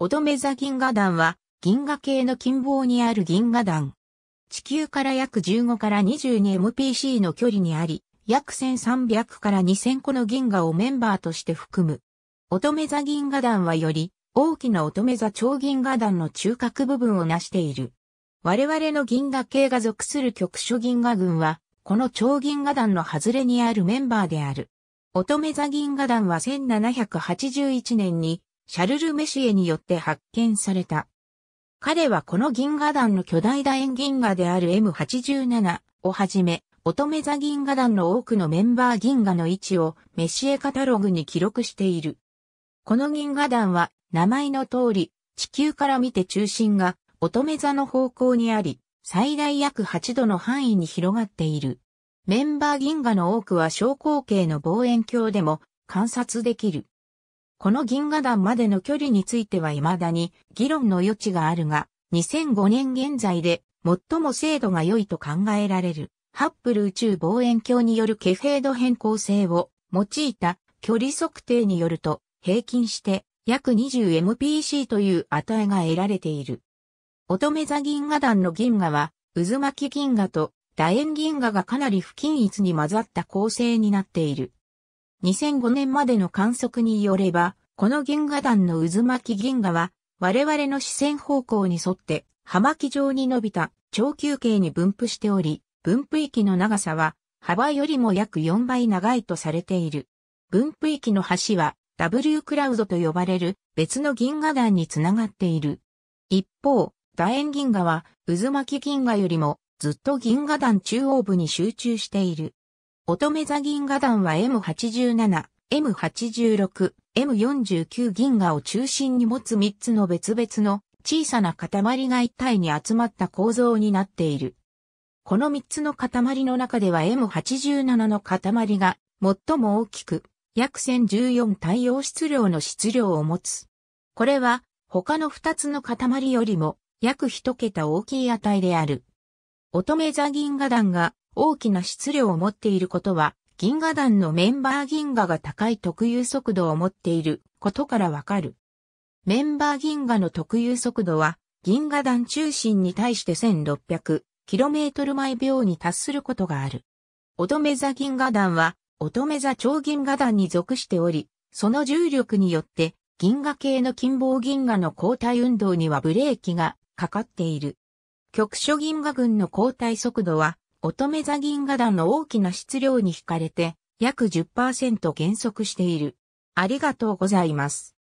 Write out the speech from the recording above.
オドメザ銀河団は、銀河系の近傍にある銀河団。地球から約15から 22MPC の距離にあり、約1300から2000個の銀河をメンバーとして含む。オトメザ銀河団はより大きなオトメザ超銀河団の中核部分を成している。我々の銀河系が属する局所銀河群は、この超銀河団の外れにあるメンバーである。オトメザ銀河団は1781年にシャルル・メシエによって発見された。彼はこの銀河団の巨大楕円銀河である M87 をはじめ、乙女座銀河団の多くのメンバー銀河の位置をメシエカタログに記録している。この銀河団は名前の通り地球から見て中心が乙女座の方向にあり、最大約8度の範囲に広がっている。メンバー銀河の多くは小口径の望遠鏡でも観察できる。この銀河団までの距離については未だに議論の余地があるが、2005年現在で最も精度が良いと考えられる、ハッブル宇宙望遠鏡によるケフェード変更性を用いた距離測定によると、平均して約 20mpc という値が得られている。乙女座銀河団の銀河は、渦巻き銀河と楕円銀河がかなり不均一に混ざった構成になっている。2005年までの観測によれば、この銀河団の渦巻き銀河は、我々の視線方向に沿って、葉巻状に伸びた長球形に分布しており、分布域の長さは、幅よりも約4倍長いとされている。分布域の端は、W クラウドと呼ばれる別の銀河団につながっている。一方、楕円銀河は渦巻き銀河よりもずっと銀河団中央部に集中している。乙女座銀河団は M87、M86、M49 銀河を中心に持つ3つの別々の小さな塊が一体に集まった構造になっている。この3つの塊の中では M87 の塊が最も大きく、約1014太陽質量の質量を持つ。これは他の2つの塊よりも約1桁大きい値である。乙女座銀河団が大きな質量を持っていることは、銀河団のメンバー銀河が高い特有速度を持っていることからわかる。メンバー銀河の特有速度は、銀河団中心に対して 1600km 毎秒に達することがある。乙女座銀河団は、乙女座超銀河団に属しており、その重力によって、銀河系の近傍銀河の交代運動にはブレーキがかかっている。局所銀河群の交代速度は乙女座銀河団の大きな質量に惹かれて、約10%減速している。ありがとうございます。